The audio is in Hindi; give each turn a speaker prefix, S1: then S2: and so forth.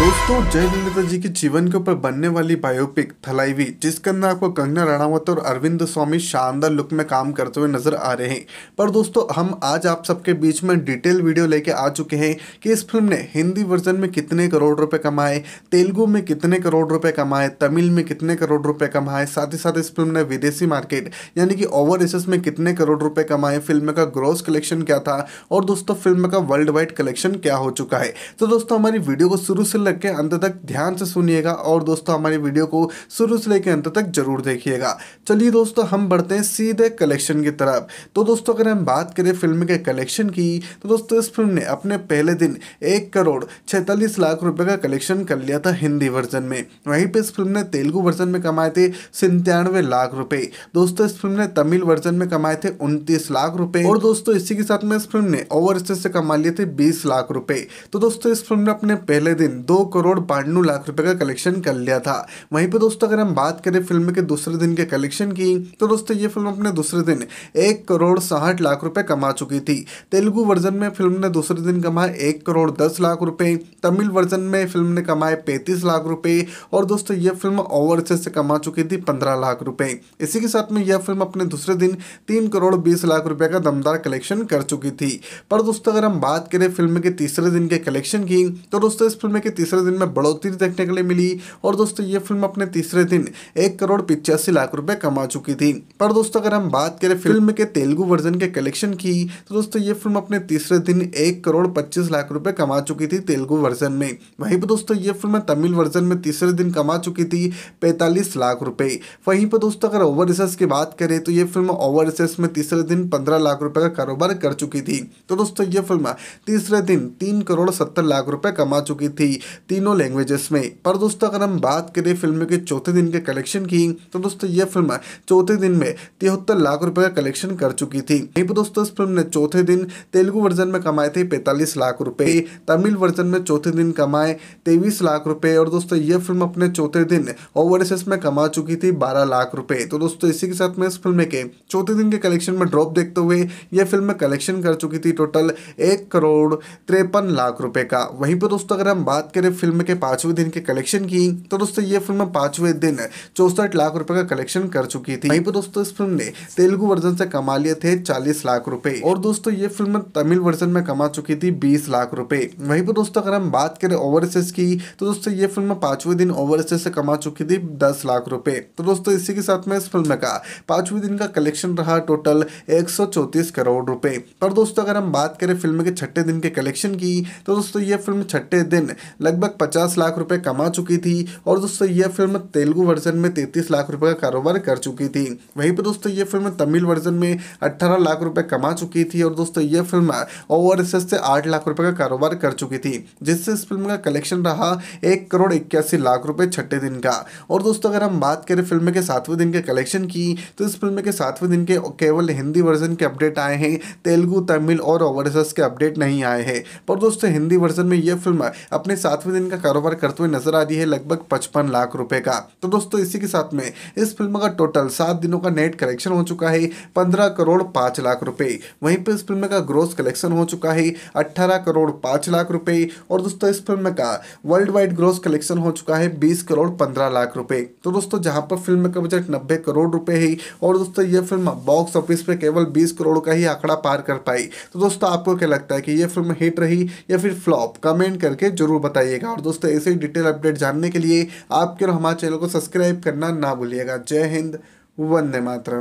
S1: दोस्तों जय ललिता जी के जीवन के ऊपर बनने वाली बायोपिक थलाईवी जिसके अंदर आपको कंगना राणावत और अरविंद स्वामी शानदार लुक में काम करते हुए नजर आ रहे हैं पर दोस्तों हम आज आप सबके बीच में डिटेल वीडियो लेके आ चुके हैं कि इस फिल्म ने हिंदी वर्जन में कितने करोड़ रुपए कमाए तेलुगु में कितने करोड़ रुपए कमाए तमिल में कितने करोड़ रुपए कमाए साथ ही साथ इस फिल्म ने विदेशी मार्केट यानी कि ओवर में कितने करोड़ रुपए कमाए फिल्म का ग्रोस कलेक्शन क्या था और दोस्तों फिल्म का वर्ल्ड वाइड कलेक्शन क्या हो चुका है तो दोस्तों हमारी वीडियो को शुरू से लग के अंत तक ध्यान से सुनिएगा और दोस्तों हमारी वीडियो को शुरू से लेकर अंत तक जरूर देखिएगा चलिए दोस्तों हम बढ़ते हैं सीधे कलेक्शन की तरफ तो दोस्तों अगर हम बात करें फिल्म के कलेक्शन की तो दोस्तों इस फिल्म ने अपने पहले दिन एक करोड़ छैतालीस लाख रुपये का कलेक्शन कर लिया था हिंदी वर्जन में वहीं पर इस फिल्म ने तेलुगू वर्जन में कमाए थे सन्तानवे लाख रुपये दोस्तों इस फिल्म ने तमिल वर्जन में कमाए थे उनतीस लाख रुपये और दोस्तों इसी के साथ में इस फिल्म ने ओवरसीज से कमा लिए थे बीस लाख रुपए तो दोस्तों इस फिल्म ने अपने पहले दिन दो दो करोड़ बानवे लाख रुपए का कलेक्शन कर लिया था वहीं पे दोस्तों अगर हम बात करें फिल्म के दूसरे दिन के कलेक्शन की तो दोस्तों ये फिल्म अपने दूसरे दिन एक करोड़ साठ लाख रुपए कमा चुकी थी तेलुगु वर्जन में फिल्म ने दूसरे दिन कमाए एक करोड़ दस लाख रुपए तमिल वर्जन में फिल्म ने कमाए पैंतीस लाख रुपए और दोस्तों ये फिल्म ओवरसीज से कमा चुकी थी पंद्रह लाख रुपए इसी के साथ में यह फिल्म अपने दूसरे दिन तीन करोड़ बीस लाख रुपए का दमदार कलेक्शन कर चुकी थी पर दोस्तों अगर हम बात करें फिल्म के तीसरे दिन के कलेक्शन की तो दोस्तों इस फिल्म के तीसरे दिन में बढ़ोतरी देखने के लिए मिली और दोस्तों ये फिल्म अपने तीसरे दिन एक करोड़ पिचासी लाख रुपए कमा चुकी थी पर दोस्तों अगर हम बात करें फिल्म के तेलुगु वर्जन के कलेक्शन की तो दोस्तों ये फिल्म अपने तीसरे दिन एक करोड़ पच्चीस लाख रुपए कमा चुकी थी तेलुगु वर्जन में वहीं पर दोस्तों ये फिल्म तमिल वर्जन में तीसरे दिन कमा चुकी थी पैंतालीस लाख रुपए वहीं पर दोस्तों अगर ओवरसेस की बात करें तो ये फिल्म ओवरसेस में तीसरे दिन पंद्रह लाख रुपए का कारोबार कर चुकी थी तो दोस्तों ये फिल्म तीसरे दिन तीन करोड़ सत्तर लाख रुपए कमा चुकी थी तीनों लैंग्वेजेस में पर दोस्तों अगर हम बात करें फिल्म के चौथे दिन के कलेक्शन की तो दोस्तों यह फिल्म चौथे दिन में तिहत्तर लाख रुपए का कलेक्शन कर चुकी थी वहीं दोस्तों इस फिल्म ने चौथे दिन तेलुगु वर्जन में कमाए थे पैंतालीस लाख रुपए तमिल वर्जन में चौथे दिन कमाए तेईस लाख रुपए और दोस्तों यह फिल्म अपने चौथे दिन ओवरसेस में कमा चुकी थी बारह लाख रुपए तो दोस्तों इसी के साथ में इस फिल्म के चौथे दिन के कलेक्शन में ड्रॉप देखते हुए यह फिल्म कलेक्शन कर चुकी थी टोटल एक करोड़ तिरपन लाख रुपए का वहीं पर दोस्तों अगर हम बात करें करें फिल्म के पांचवें दिन के कलेक्शन की तो दोस्तों ये फिल्म पांचवें दिन चौसठ लाख रुपए का कलेक्शन कर चुकी थी पर दोस्तों इस फिल्म ने तेलुगु वर्जन से कमा लिए थे चालीस लाख रुपए और दोस्तों ये फिल्म तमिल वर्जन में कमा चुकी थी बीस लाख रुपए वहीं पर दोस्तों अगर हम बात करें ओवरसीज की तो दोस्तों ये फिल्म पांचवें दिन ओवरसीज से कमा चुकी थी दस लाख रुपए तो दोस्तों इसी के साथ में इस फिल्म का पांचवें दिन का कलेक्शन रहा टोटल एक करोड़ रुपए पर दोस्तों अगर हम बात करें फिल्म के छठे दिन के कलेक्शन की तो दोस्तों ये फिल्म छठे दिन लग लगभग पचास लाख रुपए कमा चुकी थी और दोस्तों यह फिल्म तेलुगु वर्जन में तैतीस लाख रुपए का कारोबार कर चुकी थी वहीं पर दोस्तों ये फिल्म तमिल वर्जन में अट्ठारह लाख रुपए कमा चुकी थी और दोस्तों ये फिल्म ओवर से आठ लाख रुपए का कारोबार कर चुकी थी जिससे इस फिल्म का कलेक्शन रहा एक करोड़ इक्यासी लाख रुपये छठे दिन का और दोस्तों अगर हम बात करें फिल्म के सातवें दिन के कलेक्शन की तो इस फिल्म के सातवें दिन के केवल हिंदी वर्जन के अपडेट आए हैं तेलुगु तमिल और ओवर के अपडेट नहीं आए हैं पर दोस्तों हिंदी वर्जन में यह फिल्म अपने सातवें सातवें दिन का कारोबार करते हुए नजर आ रही है लगभग पचपन लाख रुपए का तो दोस्तों इसी के साथ में इस फिल्म का टोटल सात दिनों का नेट कलेक्शन हो चुका है पंद्रह करोड़ पांच लाख रुपए वहीं पर इस फिल्म का ग्रोस कलेक्शन हो चुका है अट्ठारह करोड़ पांच लाख रुपए और दोस्तों इस फिल्म का वर्ल्ड वाइड ग्रोस कलेक्शन हो चुका है बीस करोड़ पंद्रह लाख रुपए तो दोस्तों जहां पर फिल्म का बजट नब्बे करोड़ रुपए है और दोस्तों यह फिल्म बॉक्स ऑफिस पर केवल बीस करोड़ का ही आंकड़ा पार कर पाई तो दोस्तों आपको क्या लगता है कि यह फिल्म हिट रही या फिर फ्लॉप कमेंट करके जरूर बताइए बताइएगा और दोस्तों ऐसे ही डिटेल अपडेट जानने के लिए आपके और हमारे चैनल को सब्सक्राइब करना ना भूलिएगा जय हिंद वंदे मातरम